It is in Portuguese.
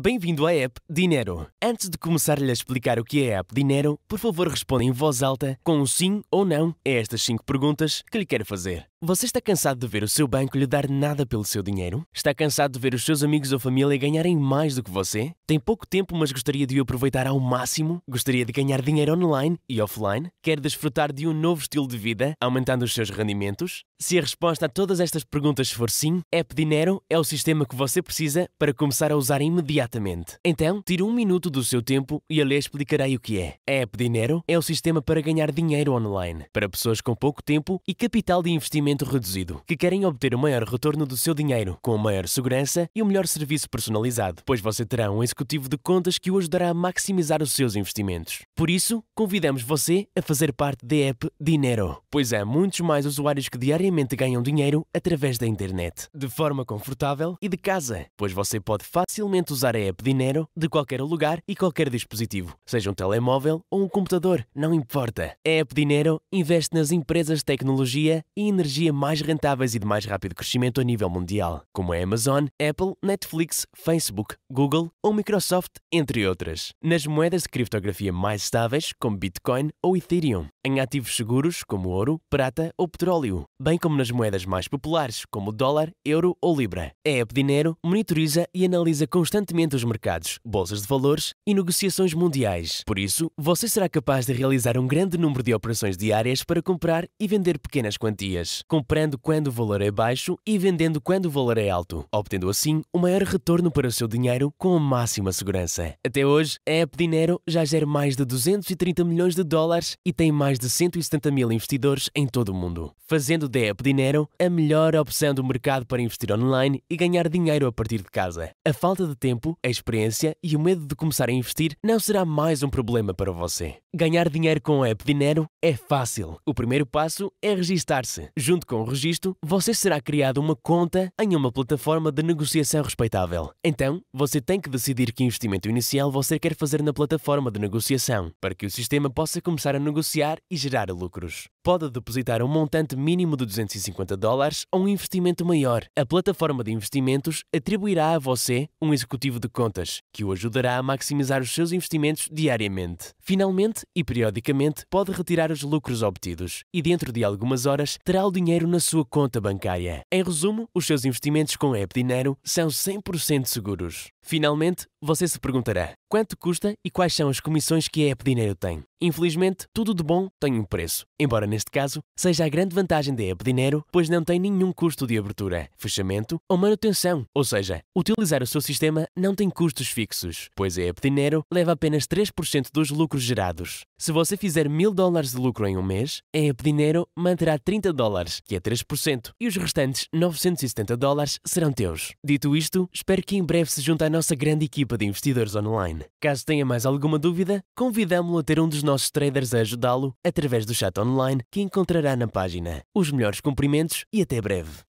Bem-vindo à app Dinero. Antes de começar-lhe a explicar o que é a app Dinero, por favor responda em voz alta com um sim ou não a estas 5 perguntas que lhe quero fazer. Você está cansado de ver o seu banco lhe dar nada pelo seu dinheiro? Está cansado de ver os seus amigos ou família ganharem mais do que você? Tem pouco tempo, mas gostaria de o aproveitar ao máximo? Gostaria de ganhar dinheiro online e offline? Quer desfrutar de um novo estilo de vida, aumentando os seus rendimentos? Se a resposta a todas estas perguntas for sim, App Dinero é o sistema que você precisa para começar a usar imediatamente. Então, tire um minuto do seu tempo e a lhe explicarei o que é. A App Dinero é o sistema para ganhar dinheiro online, para pessoas com pouco tempo e capital de investimento investimento reduzido, que querem obter o maior retorno do seu dinheiro, com maior segurança e o melhor serviço personalizado, pois você terá um executivo de contas que o ajudará a maximizar os seus investimentos. Por isso, convidamos você a fazer parte da app Dinero, pois há muitos mais usuários que diariamente ganham dinheiro através da internet, de forma confortável e de casa, pois você pode facilmente usar a app Dinero de qualquer lugar e qualquer dispositivo, seja um telemóvel ou um computador, não importa. A app Dinero investe nas empresas de tecnologia e energia tecnologia mais rentáveis e de mais rápido crescimento a nível mundial, como a é Amazon, Apple, Netflix, Facebook, Google ou Microsoft, entre outras, nas moedas de criptografia mais estáveis, como Bitcoin ou Ethereum, em ativos seguros, como ouro, prata ou petróleo, bem como nas moedas mais populares, como dólar, euro ou libra. A App Dinero monitoriza e analisa constantemente os mercados, bolsas de valores e negociações mundiais. Por isso, você será capaz de realizar um grande número de operações diárias para comprar e vender pequenas quantias comprando quando o valor é baixo e vendendo quando o valor é alto, obtendo assim o maior retorno para o seu dinheiro com a máxima segurança. Até hoje, a App Dinero já gera mais de 230 milhões de dólares e tem mais de 170 mil investidores em todo o mundo, fazendo da App Dinero a melhor opção do mercado para investir online e ganhar dinheiro a partir de casa. A falta de tempo, a experiência e o medo de começar a investir não será mais um problema para você. Ganhar dinheiro com a App Dinero é fácil. O primeiro passo é registar-se. Junto com o registro, você será criado uma conta em uma plataforma de negociação respeitável. Então, você tem que decidir que investimento inicial você quer fazer na plataforma de negociação, para que o sistema possa começar a negociar e gerar lucros. Pode depositar um montante mínimo de 250 dólares ou um investimento maior. A plataforma de investimentos atribuirá a você um executivo de contas, que o ajudará a maximizar os seus investimentos diariamente. Finalmente, e, periodicamente, pode retirar os lucros obtidos e, dentro de algumas horas, terá o dinheiro na sua conta bancária. Em resumo, os seus investimentos com a App Dinheiro são 100% seguros. Finalmente, você se perguntará quanto custa e quais são as comissões que a App Dinheiro tem. Infelizmente, tudo de bom tem um preço, embora neste caso seja a grande vantagem da App Dinheiro, pois não tem nenhum custo de abertura, fechamento ou manutenção, ou seja, utilizar o seu sistema não tem custos fixos, pois a App Dinheiro leva apenas 3% dos lucros gerados. Se você fizer mil dólares de lucro em um mês, a App Dinheiro manterá 30 dólares, que é 3%, e os restantes 970 dólares serão teus. Dito isto, espero que em breve se junte à nossa grande equipa de investidores online. Caso tenha mais alguma dúvida, convidamo-lo a ter um dos nossos traders a ajudá-lo através do chat online que encontrará na página. Os melhores cumprimentos e até breve.